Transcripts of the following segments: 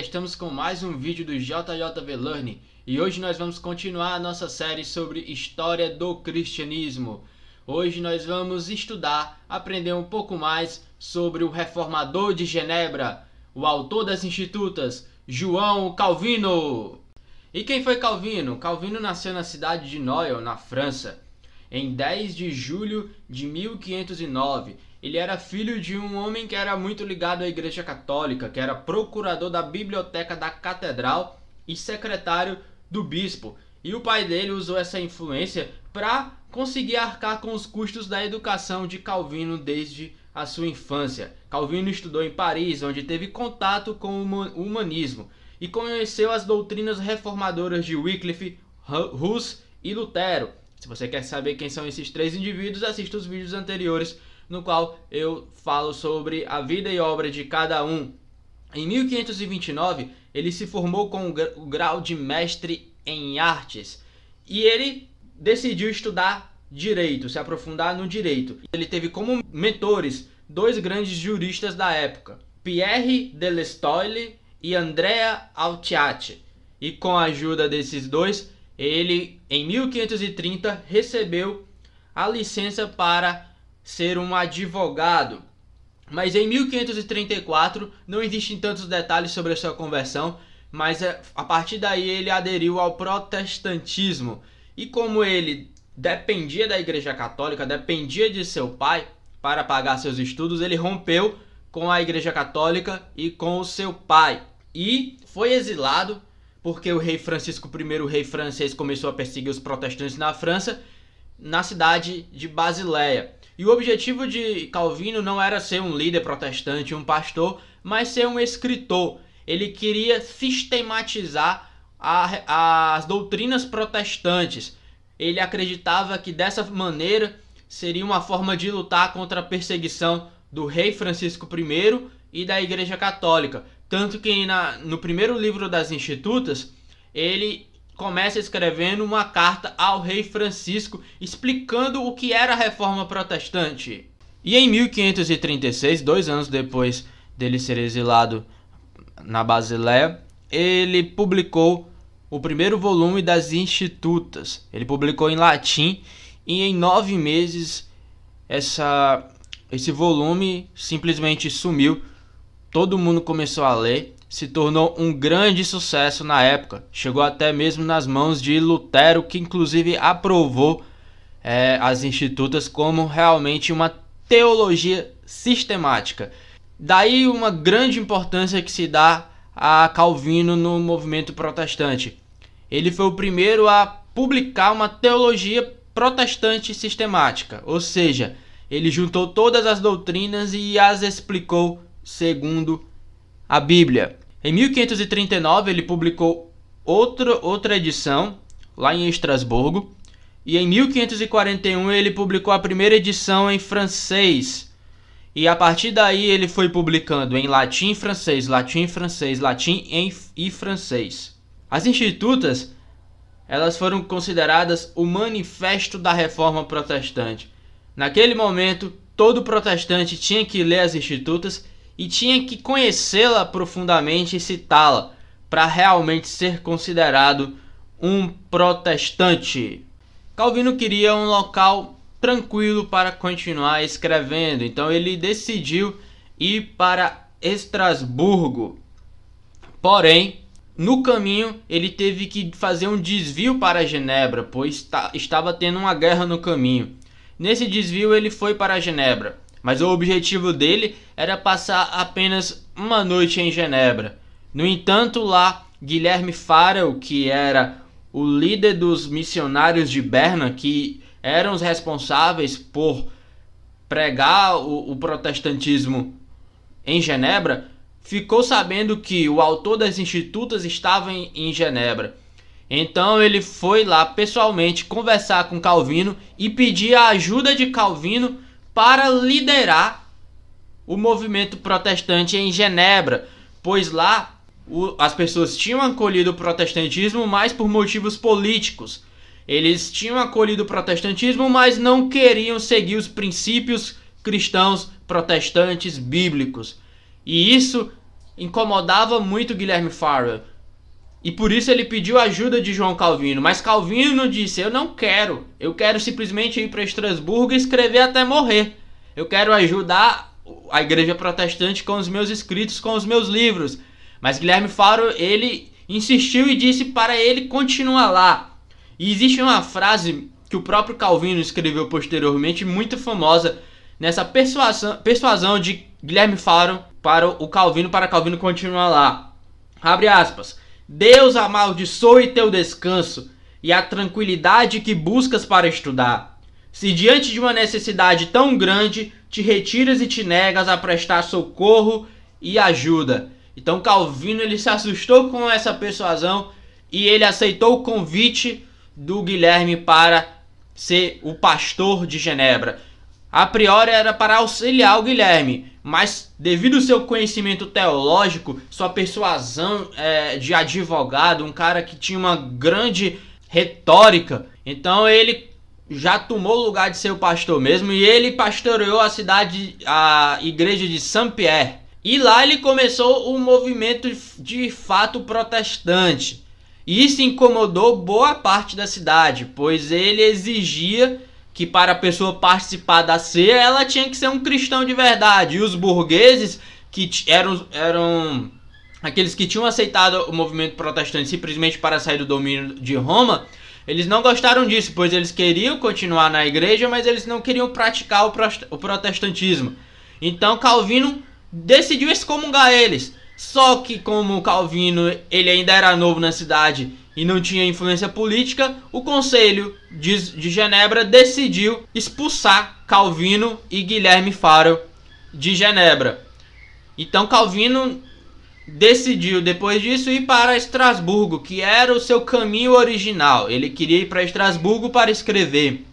galera, estamos com mais um vídeo do JJV Learning e hoje nós vamos continuar a nossa série sobre História do Cristianismo. Hoje nós vamos estudar, aprender um pouco mais sobre o reformador de Genebra, o autor das Institutas, João Calvino. E quem foi Calvino? Calvino nasceu na cidade de Noyon, na França, em 10 de julho de 1509 ele era filho de um homem que era muito ligado à Igreja Católica, que era procurador da biblioteca da catedral e secretário do bispo. E o pai dele usou essa influência para conseguir arcar com os custos da educação de Calvino desde a sua infância. Calvino estudou em Paris, onde teve contato com o humanismo e conheceu as doutrinas reformadoras de Wycliffe, Hus e Lutero. Se você quer saber quem são esses três indivíduos, assista os vídeos anteriores no qual eu falo sobre a vida e obra de cada um. Em 1529, ele se formou com o grau de mestre em artes e ele decidiu estudar direito, se aprofundar no direito. Ele teve como mentores dois grandes juristas da época, Pierre de Lestoile e Andrea Altiati. E com a ajuda desses dois, ele em 1530 recebeu a licença para ser um advogado. Mas em 1534 não existem tantos detalhes sobre a sua conversão, mas eh, a partir daí ele aderiu ao protestantismo. E como ele dependia da Igreja Católica, dependia de seu pai para pagar seus estudos, ele rompeu com a Igreja Católica e com o seu pai. E foi exilado porque o rei Francisco I, o rei francês, começou a perseguir os protestantes na França, na cidade de Basileia. E o objetivo de Calvino não era ser um líder protestante, um pastor, mas ser um escritor. Ele queria sistematizar a, as doutrinas protestantes. Ele acreditava que dessa maneira seria uma forma de lutar contra a perseguição do rei Francisco I e da Igreja Católica. Tanto que na, no primeiro livro das Institutas, ele começa escrevendo uma carta ao rei Francisco explicando o que era a reforma protestante. E em 1536, dois anos depois dele ser exilado na Basileia, ele publicou o primeiro volume das Institutas. Ele publicou em latim e em nove meses essa, esse volume simplesmente sumiu. Todo mundo começou a ler se tornou um grande sucesso na época. Chegou até mesmo nas mãos de Lutero, que inclusive aprovou é, as institutas como realmente uma teologia sistemática. Daí uma grande importância que se dá a Calvino no movimento protestante. Ele foi o primeiro a publicar uma teologia protestante sistemática, ou seja, ele juntou todas as doutrinas e as explicou segundo a Bíblia. Em 1539 ele publicou outra, outra edição lá em Estrasburgo e em 1541 ele publicou a primeira edição em francês. E a partir daí ele foi publicando em latim, francês, latim, francês, latim em, e francês. As institutas elas foram consideradas o manifesto da reforma protestante. Naquele momento, todo protestante tinha que ler as institutas e tinha que conhecê-la profundamente e citá-la para realmente ser considerado um protestante. Calvino queria um local tranquilo para continuar escrevendo, então ele decidiu ir para Estrasburgo. Porém, no caminho ele teve que fazer um desvio para Genebra, pois estava tendo uma guerra no caminho. Nesse desvio ele foi para Genebra mas o objetivo dele era passar apenas uma noite em Genebra. No entanto, lá, Guilherme Farel, que era o líder dos missionários de Berna, que eram os responsáveis por pregar o, o protestantismo em Genebra, ficou sabendo que o autor das institutas estava em, em Genebra. Então ele foi lá pessoalmente conversar com Calvino e pedir a ajuda de Calvino para liderar o movimento protestante em Genebra, pois lá o, as pessoas tinham acolhido o protestantismo, mas por motivos políticos. Eles tinham acolhido o protestantismo, mas não queriam seguir os princípios cristãos protestantes bíblicos. E isso incomodava muito Guilherme Farrell. E por isso ele pediu ajuda de João Calvino, mas Calvino disse: Eu não quero, eu quero simplesmente ir para Estrasburgo e escrever até morrer. Eu quero ajudar a igreja protestante com os meus escritos, com os meus livros. Mas Guilherme Faro, ele insistiu e disse para ele continuar lá. E existe uma frase que o próprio Calvino escreveu posteriormente, muito famosa, nessa persuasão, persuasão de Guilherme Faro para o Calvino, para Calvino continuar lá. Abre aspas. Deus amaldiçoe teu descanso e a tranquilidade que buscas para estudar. Se diante de uma necessidade tão grande, te retiras e te negas a prestar socorro e ajuda. Então Calvino ele se assustou com essa persuasão e ele aceitou o convite do Guilherme para ser o pastor de Genebra. A priori era para auxiliar o Guilherme, mas devido ao seu conhecimento teológico, sua persuasão é, de advogado, um cara que tinha uma grande retórica, então ele já tomou o lugar de o pastor mesmo e ele pastoreou a cidade, a igreja de Saint-Pierre. E lá ele começou um movimento de fato protestante. E isso incomodou boa parte da cidade, pois ele exigia que para a pessoa participar da ceia ela tinha que ser um cristão de verdade. E os burgueses, que eram, eram aqueles que tinham aceitado o movimento protestante simplesmente para sair do domínio de Roma, eles não gostaram disso, pois eles queriam continuar na igreja, mas eles não queriam praticar o protestantismo. Então Calvino decidiu excomungar eles. Só que como Calvino ele ainda era novo na cidade e não tinha influência política, o Conselho de, de Genebra decidiu expulsar Calvino e Guilherme Faro de Genebra. Então Calvino decidiu depois disso ir para Estrasburgo, que era o seu caminho original. Ele queria ir para Estrasburgo para escrever.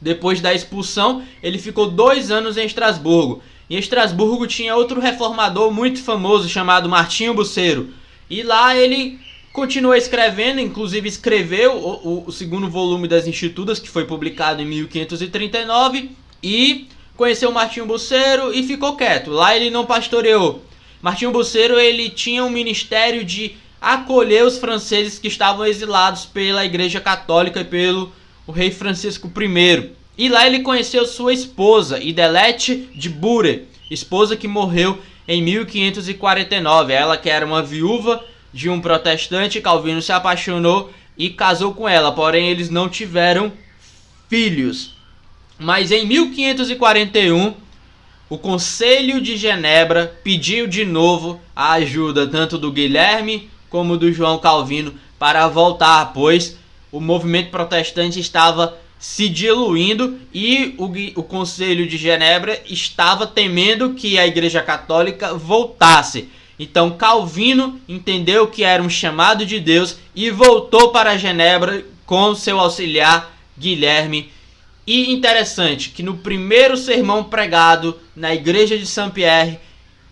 Depois da expulsão, ele ficou dois anos em Estrasburgo. Em Estrasburgo tinha outro reformador muito famoso chamado Martinho Buceiro. E lá ele Continua escrevendo, inclusive escreveu o, o, segundo volume das Institutas, que foi publicado em 1539, e conheceu Martinho Buceiro e ficou quieto. Lá ele não pastoreou. Martinho Buceiro ele tinha um ministério de acolher os franceses que estavam exilados pela Igreja Católica e pelo rei Francisco I. E lá ele conheceu sua esposa, Idelete de Bure, esposa que morreu em 1549. Ela que era uma viúva de um protestante, Calvino se apaixonou e casou com ela, porém eles não tiveram filhos. Mas em 1541, o Conselho de Genebra pediu de novo a ajuda tanto do Guilherme como do João Calvino para voltar, pois o movimento protestante estava se diluindo e o, o Conselho de Genebra estava temendo que a Igreja Católica voltasse. Então Calvino entendeu que era um chamado de Deus e voltou para Genebra com seu auxiliar Guilherme. E interessante que no primeiro sermão pregado na igreja de Saint-Pierre,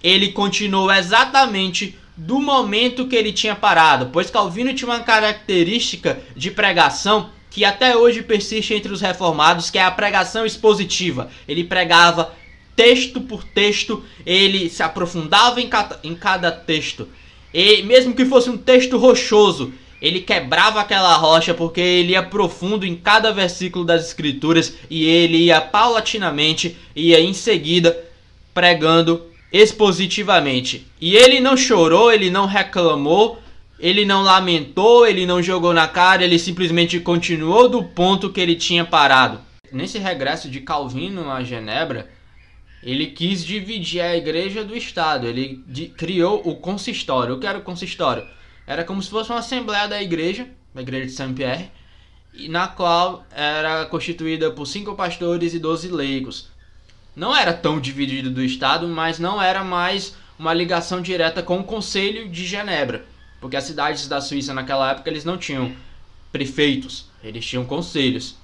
ele continuou exatamente do momento que ele tinha parado, pois Calvino tinha uma característica de pregação que até hoje persiste entre os reformados, que é a pregação expositiva. Ele pregava texto por texto, ele se aprofundava em cada, em cada texto. E mesmo que fosse um texto rochoso, ele quebrava aquela rocha porque ele ia profundo em cada versículo das escrituras e ele ia paulatinamente ia em seguida pregando expositivamente. E ele não chorou, ele não reclamou, ele não lamentou, ele não jogou na cara, ele simplesmente continuou do ponto que ele tinha parado. Nesse regresso de Calvino a Genebra, ele quis dividir a igreja do Estado. Ele de, criou o consistório. O que era o consistório? Era como se fosse uma assembleia da igreja, da igreja de Saint-Pierre, na qual era constituída por cinco pastores e doze leigos. Não era tão dividido do Estado, mas não era mais uma ligação direta com o Conselho de Genebra, porque as cidades da Suíça naquela época eles não tinham prefeitos, eles tinham conselhos.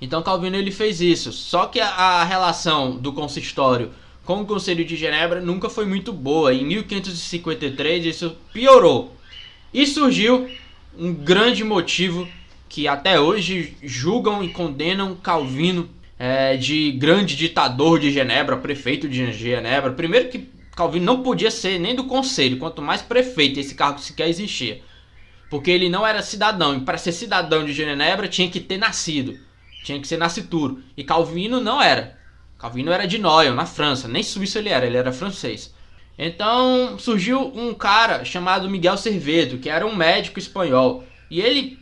Então Calvino ele fez isso. Só que a, a relação do consistório com o Conselho de Genebra nunca foi muito boa. Em 1553 isso piorou. E surgiu um grande motivo que até hoje julgam e condenam Calvino é, de grande ditador de Genebra, prefeito de Genebra. Primeiro que Calvino não podia ser nem do conselho, quanto mais prefeito, esse cargo sequer existia. Porque ele não era cidadão, e para ser cidadão de Genebra tinha que ter nascido. Tinha que ser nascituro. E Calvino não era. Calvino era de Noyon, na França. Nem suíço ele era, ele era francês. Então surgiu um cara chamado Miguel Cervedo, que era um médico espanhol. E ele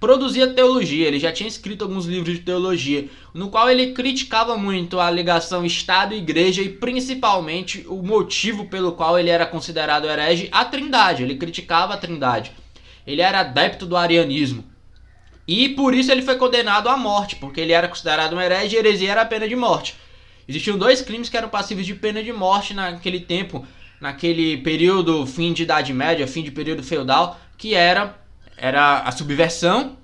produzia teologia, ele já tinha escrito alguns livros de teologia, no qual ele criticava muito a ligação Estado Igreja e principalmente o motivo pelo qual ele era considerado herege, a Trindade. Ele criticava a Trindade. Ele era adepto do arianismo. E por isso ele foi condenado à morte, porque ele era considerado um herege e heresia era a pena de morte. Existiam dois crimes que eram passíveis de pena de morte naquele tempo, naquele período fim de Idade Média, fim de período feudal, que era, era a subversão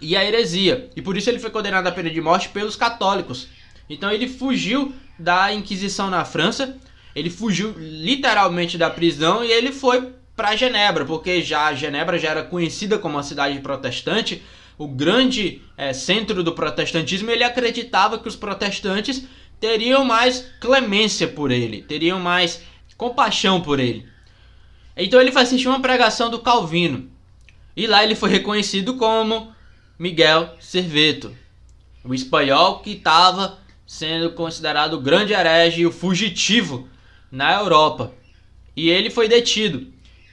e a heresia. E por isso ele foi condenado à pena de morte pelos católicos. Então ele fugiu da Inquisição na França, ele fugiu literalmente da prisão e ele foi para Genebra, porque já Genebra já era conhecida como uma cidade protestante o grande é, centro do protestantismo, ele acreditava que os protestantes teriam mais clemência por ele, teriam mais compaixão por ele. Então ele vai assistir uma pregação do Calvino. E lá ele foi reconhecido como Miguel Cerveto, o espanhol que estava sendo considerado o grande herege e o fugitivo na Europa. E ele foi detido.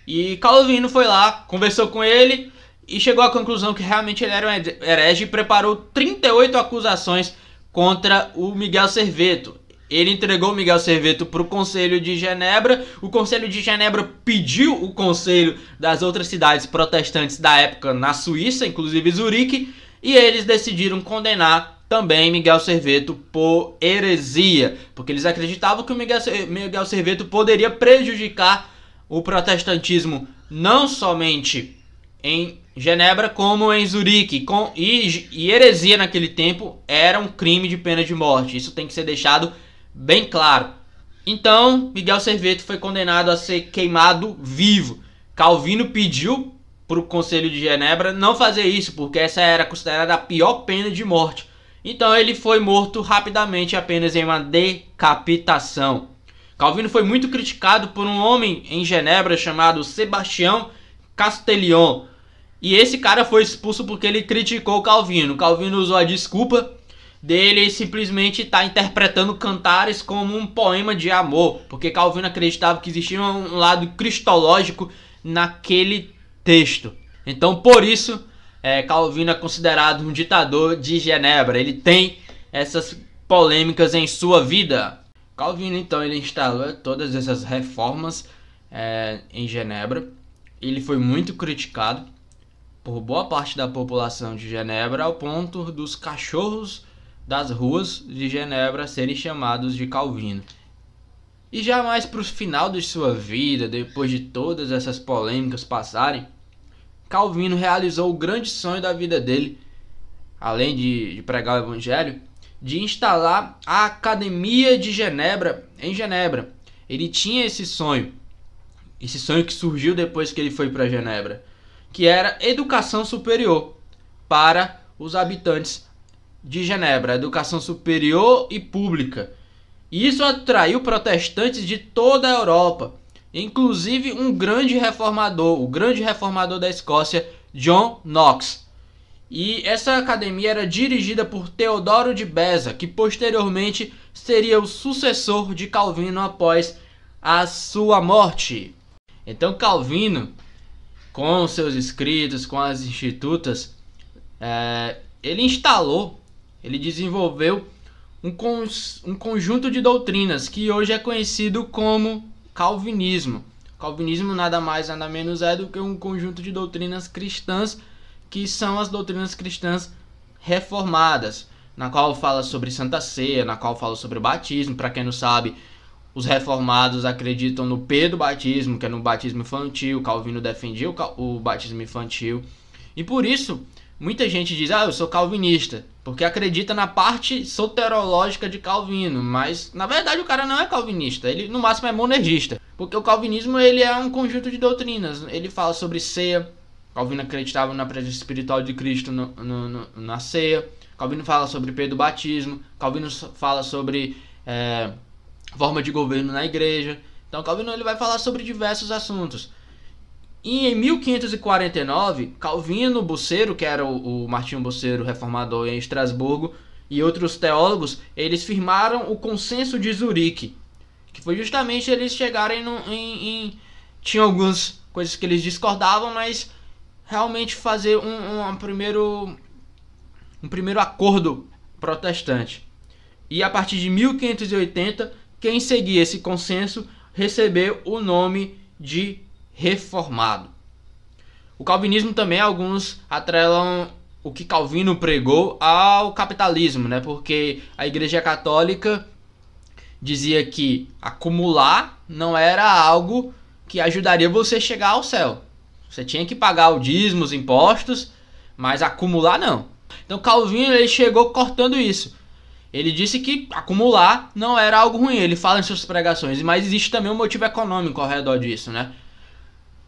E Calvino foi lá, conversou com ele e chegou à conclusão que realmente ele era um herege e preparou 38 acusações contra o Miguel Serveto. Ele entregou o Miguel Serveto para o Conselho de Genebra. O Conselho de Genebra pediu o conselho das outras cidades protestantes da época na Suíça, inclusive Zurique, e eles decidiram condenar também Miguel Serveto por heresia, porque eles acreditavam que o Miguel, Miguel Serveto poderia prejudicar o protestantismo não somente em Genebra como em Zurique. Com, e, e, heresia naquele tempo era um crime de pena de morte. Isso tem que ser deixado bem claro. Então, Miguel Serveto foi condenado a ser queimado vivo. Calvino pediu para o Conselho de Genebra não fazer isso, porque essa era considerada a pior pena de morte. Então, ele foi morto rapidamente apenas em uma decapitação. Calvino foi muito criticado por um homem em Genebra chamado Sebastião Castellion e esse cara foi expulso porque ele criticou o Calvino. O Calvino usou a desculpa dele simplesmente estar tá interpretando cantares como um poema de amor, porque Calvino acreditava que existia um lado cristológico naquele texto. Então, por isso, é, Calvino é considerado um ditador de Genebra. Ele tem essas polêmicas em sua vida. Calvino, então, ele instalou todas essas reformas é, em Genebra. Ele foi muito criticado por boa parte da população de Genebra ao ponto dos cachorros das ruas de Genebra serem chamados de Calvino. E já mais para o final de sua vida, depois de todas essas polêmicas passarem, Calvino realizou o grande sonho da vida dele, além de, de pregar o Evangelho, de instalar a Academia de Genebra em Genebra. Ele tinha esse sonho, esse sonho que surgiu depois que ele foi para Genebra que era educação superior para os habitantes de Genebra, educação superior e pública. E isso atraiu protestantes de toda a Europa, inclusive um grande reformador, o grande reformador da Escócia, John Knox. E essa academia era dirigida por Teodoro de Beza, que posteriormente seria o sucessor de Calvino após a sua morte. Então Calvino com seus inscritos, com as institutas, é, ele instalou, ele desenvolveu um, cons, um conjunto de doutrinas que hoje é conhecido como calvinismo. Calvinismo nada mais nada menos é do que um conjunto de doutrinas cristãs que são as doutrinas cristãs reformadas, na qual fala sobre Santa Ceia, na qual fala sobre o batismo, para quem não sabe, os reformados acreditam no P do batismo, que é no batismo infantil. Calvino defendia o, cal o batismo infantil. E por isso, muita gente diz: ah, eu sou calvinista, porque acredita na parte soterológica de Calvino. Mas na verdade o cara não é calvinista, ele no máximo é monergista. Porque o calvinismo ele é um conjunto de doutrinas. Ele fala sobre ceia. Calvino acreditava na presença espiritual de Cristo no, no, no, na ceia. Calvino fala sobre do Batismo. Calvino fala sobre. É, forma de governo na igreja. Então Calvino ele vai falar sobre diversos assuntos. E em 1549, Calvino Buceiro, que era o, o Martinho Buceiro reformador em Estrasburgo, e outros teólogos, eles firmaram o Consenso de Zurique, que foi justamente eles chegarem no, em, em... Tinha algumas coisas que eles discordavam, mas realmente fazer um, um, um, primeiro um primeiro acordo protestante. E a partir de 1580 quem seguir esse consenso recebeu o nome de reformado. O calvinismo também alguns atrelam o que Calvino pregou ao capitalismo, né? Porque a Igreja Católica dizia que acumular não era algo que ajudaria você a chegar ao céu. Você tinha que pagar o dízimo, os impostos, mas acumular não. Então Calvino ele chegou cortando isso. Ele disse que acumular não era algo ruim, ele fala em suas pregações, mas existe também um motivo econômico ao redor disso, né?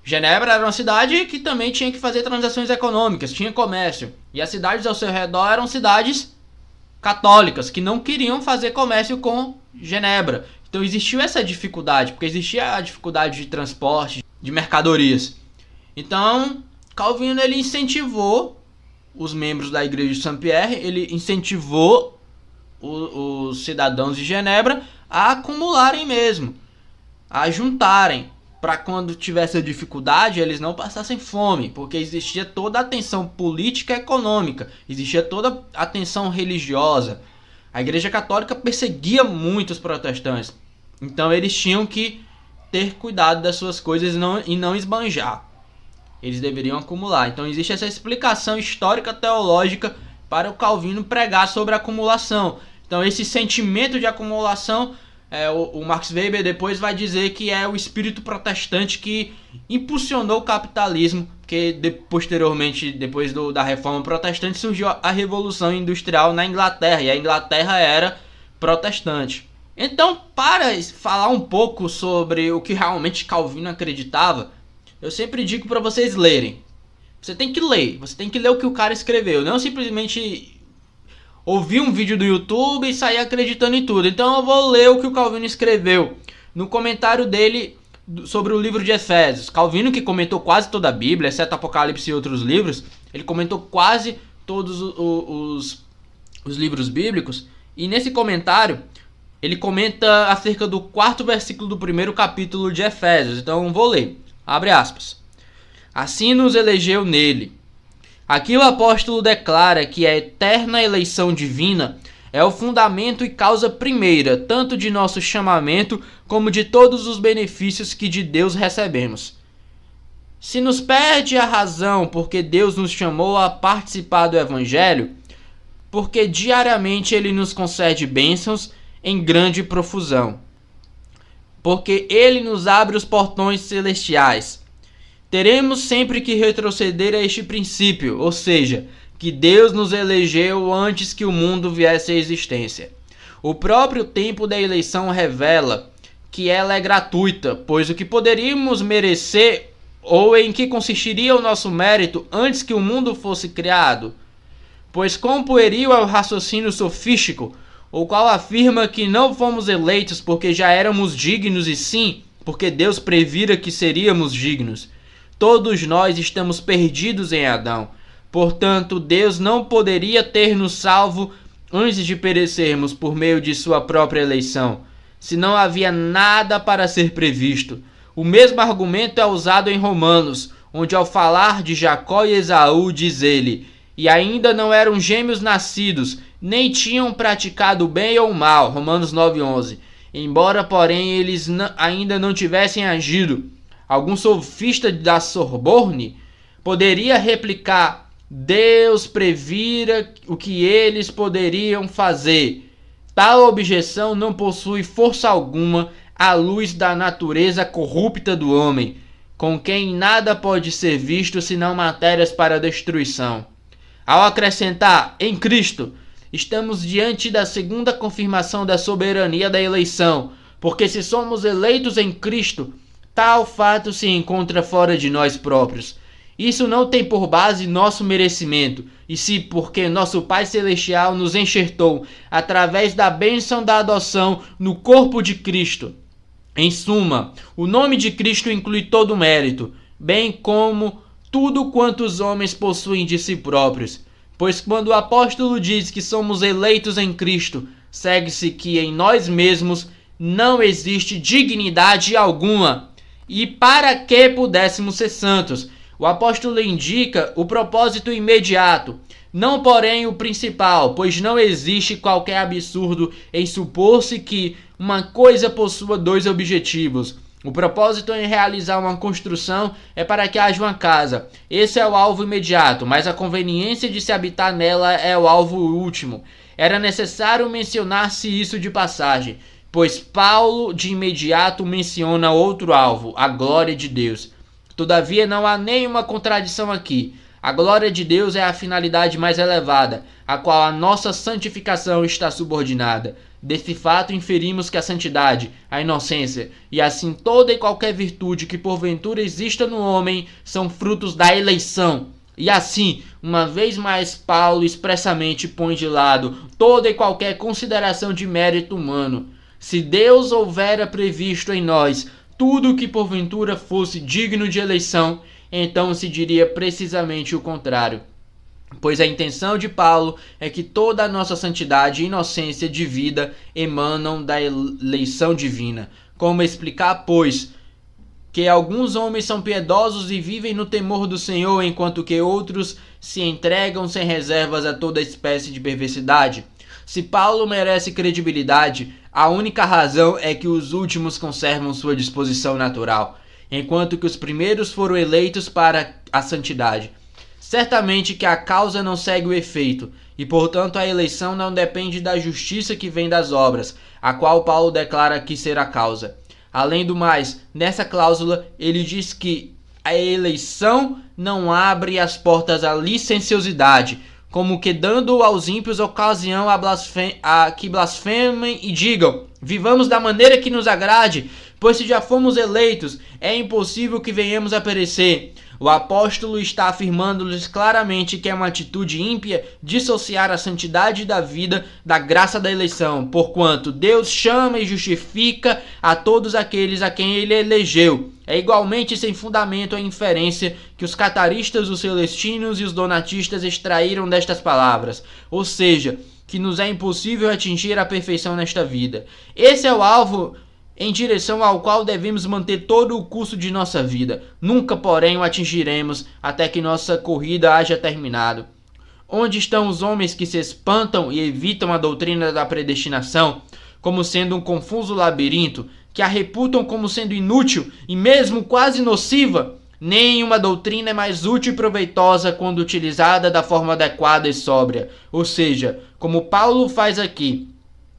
Genebra era uma cidade que também tinha que fazer transações econômicas, tinha comércio. E as cidades ao seu redor eram cidades católicas que não queriam fazer comércio com Genebra. Então existiu essa dificuldade, porque existia a dificuldade de transporte de mercadorias. Então, Calvino ele incentivou os membros da igreja de Saint-Pierre, ele incentivou os cidadãos de Genebra a acumularem mesmo, a juntarem, para quando tivesse dificuldade eles não passassem fome, porque existia toda a tensão política e econômica, existia toda a tensão religiosa. A Igreja Católica perseguia muito os protestantes, então eles tinham que ter cuidado das suas coisas não, e não esbanjar. Eles deveriam acumular. Então existe essa explicação histórica teológica para o Calvino pregar sobre acumulação. Então, esse sentimento de acumulação, é, o, o, Max Weber depois vai dizer que é o espírito protestante que impulsionou o capitalismo, que de, posteriormente, depois do, da reforma protestante, surgiu a, a Revolução Industrial na Inglaterra, e a Inglaterra era protestante. Então, para falar um pouco sobre o que realmente Calvino acreditava, eu sempre digo para vocês lerem você tem que ler, você tem que ler o que o cara escreveu, não simplesmente ouvir um vídeo do YouTube e sair acreditando em tudo. Então eu vou ler o que o Calvino escreveu no comentário dele sobre o livro de Efésios. Calvino que comentou quase toda a Bíblia, exceto Apocalipse e outros livros, ele comentou quase todos os, os, os livros bíblicos. E nesse comentário, ele comenta acerca do quarto versículo do primeiro capítulo de Efésios. Então vou ler. Abre aspas. Assim nos elegeu nele. Aqui o apóstolo declara que a eterna eleição divina é o fundamento e causa primeira, tanto de nosso chamamento como de todos os benefícios que de Deus recebemos. Se nos perde a razão porque Deus nos chamou a participar do Evangelho, porque diariamente Ele nos concede bênçãos em grande profusão, porque Ele nos abre os portões celestiais Teremos sempre que retroceder a este princípio, ou seja, que Deus nos elegeu antes que o mundo viesse à existência. O próprio tempo da eleição revela que ela é gratuita, pois o que poderíamos merecer ou em que consistiria o nosso mérito antes que o mundo fosse criado? Pois quão pueril é o raciocínio sofístico, o qual afirma que não fomos eleitos porque já éramos dignos e sim porque Deus previra que seríamos dignos. Todos nós estamos perdidos em Adão. Portanto, Deus não poderia ter nos salvo antes de perecermos por meio de sua própria eleição, se não havia nada para ser previsto. O mesmo argumento é usado em Romanos, onde ao falar de Jacó e Esaú diz ele: "E ainda não eram gêmeos nascidos, nem tinham praticado bem ou mal." Romanos 9:11. Embora, porém, eles ainda não tivessem agido algum sofista da Sorbonne, poderia replicar: Deus previra o que eles poderiam fazer. Tal objeção não possui força alguma à luz da natureza corrupta do homem, com quem nada pode ser visto senão matérias para destruição. Ao acrescentar em Cristo, estamos diante da segunda confirmação da soberania da eleição, porque se somos eleitos em Cristo, tal fato se encontra fora de nós próprios. Isso não tem por base nosso merecimento, e se porque nosso Pai Celestial nos enxertou através da bênção da adoção no corpo de Cristo. Em suma, o nome de Cristo inclui todo o mérito, bem como tudo quanto os homens possuem de si próprios. Pois quando o apóstolo diz que somos eleitos em Cristo, segue-se que em nós mesmos não existe dignidade alguma e para que pudéssemos ser santos. O apóstolo indica o propósito imediato, não porém o principal, pois não existe qualquer absurdo em supor-se que uma coisa possua dois objetivos. O propósito em realizar uma construção é para que haja uma casa. Esse é o alvo imediato, mas a conveniência de se habitar nela é o alvo último. Era necessário mencionar-se isso de passagem. Pois Paulo de imediato menciona outro alvo, a glória de Deus. Todavia, não há nenhuma contradição aqui. A glória de Deus é a finalidade mais elevada, a qual a nossa santificação está subordinada. Desse fato, inferimos que a santidade, a inocência e assim toda e qualquer virtude que porventura exista no homem são frutos da eleição. E assim, uma vez mais, Paulo expressamente põe de lado toda e qualquer consideração de mérito humano se Deus houvera previsto em nós tudo o que porventura fosse digno de eleição, então se diria precisamente o contrário. Pois a intenção de Paulo é que toda a nossa santidade e inocência de vida emanam da eleição divina. Como explicar, pois, que alguns homens são piedosos e vivem no temor do Senhor, enquanto que outros se entregam sem reservas a toda espécie de perversidade? Se Paulo merece credibilidade, a única razão é que os últimos conservam sua disposição natural, enquanto que os primeiros foram eleitos para a santidade. Certamente que a causa não segue o efeito, e portanto a eleição não depende da justiça que vem das obras, a qual Paulo declara que será a causa. Além do mais, nessa cláusula ele diz que a eleição não abre as portas à licenciosidade, como que dando aos ímpios ocasião a, blasfem a que blasfemem e digam: Vivamos da maneira que nos agrade, Pois se já fomos eleitos, é impossível que venhamos a perecer. O apóstolo está afirmando-lhes claramente que é uma atitude ímpia dissociar a santidade da vida da graça da eleição, porquanto Deus chama e justifica a todos aqueles a quem ele elegeu. É igualmente sem fundamento a inferência que os cataristas, os celestinos e os donatistas extraíram destas palavras, ou seja, que nos é impossível atingir a perfeição nesta vida. Esse é o alvo em direção ao qual devemos manter todo o curso de nossa vida. Nunca, porém, o atingiremos até que nossa corrida haja terminado. Onde estão os homens que se espantam e evitam a doutrina da predestinação, como sendo um confuso labirinto, que a reputam como sendo inútil e mesmo quase nociva? Nenhuma doutrina é mais útil e proveitosa quando utilizada da forma adequada e sóbria. Ou seja, como Paulo faz aqui,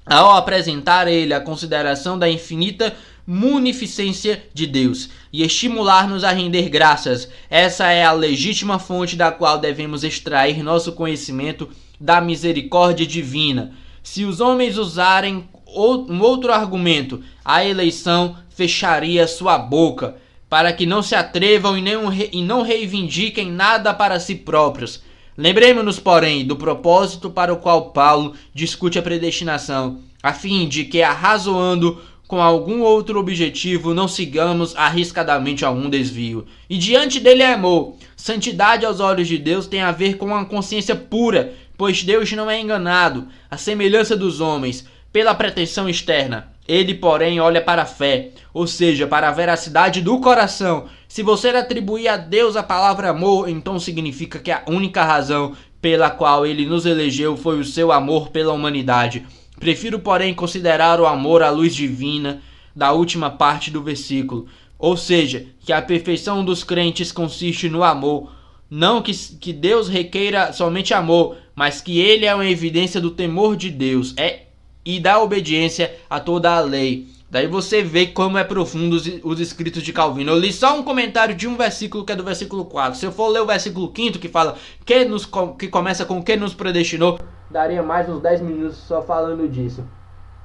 ao apresentar ele a consideração da infinita munificência de Deus e estimular-nos a render graças. Essa é a legítima fonte da qual devemos extrair nosso conhecimento da misericórdia divina. Se os homens usarem um outro argumento, a eleição fecharia sua boca, para que não se atrevam e não reivindiquem nada para si próprios. Lembremos-nos, porém, do propósito para o qual Paulo discute a predestinação, a fim de que, arrazoando com algum outro objetivo, não sigamos arriscadamente algum desvio. E diante dele é amor. Santidade aos olhos de Deus tem a ver com uma consciência pura, pois Deus não é enganado, à semelhança dos homens, pela pretensão externa. Ele, porém, olha para a fé, ou seja, para a veracidade do coração, se você atribuir a Deus a palavra amor, então significa que a única razão pela qual ele nos elegeu foi o seu amor pela humanidade. Prefiro, porém, considerar o amor à luz divina da última parte do versículo, ou seja, que a perfeição dos crentes consiste no amor. Não que, que Deus requeira somente amor, mas que ele é uma evidência do temor de Deus é, e da obediência a toda a lei. Daí você vê como é profundo os, os escritos de Calvino. Eu li só um comentário de um versículo que é do versículo 4. Se eu for ler o versículo 5 que fala que, nos, que começa com que nos predestinou, daria mais uns 10 minutos só falando disso.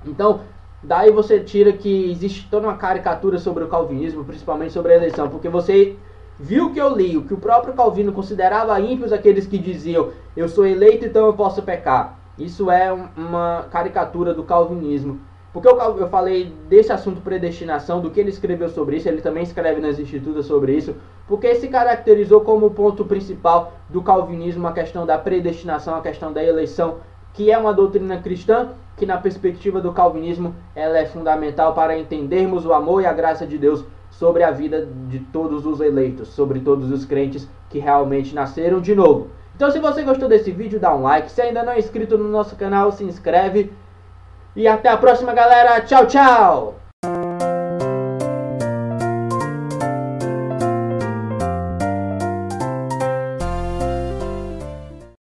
Então, daí você tira que existe toda uma caricatura sobre o calvinismo, principalmente sobre a eleição, porque você viu que eu li, o que o próprio Calvino considerava ímpios aqueles que diziam eu sou eleito, então eu posso pecar. Isso é uma caricatura do calvinismo. Porque eu, eu falei desse assunto predestinação, do que ele escreveu sobre isso, ele também escreve nas institutas sobre isso, porque se caracterizou como o ponto principal do calvinismo a questão da predestinação, a questão da eleição, que é uma doutrina cristã que na perspectiva do calvinismo ela é fundamental para entendermos o amor e a graça de Deus sobre a vida de todos os eleitos, sobre todos os crentes que realmente nasceram de novo. Então se você gostou desse vídeo, dá um like. Se ainda não é inscrito no nosso canal, se inscreve e até a próxima, galera. Tchau, tchau!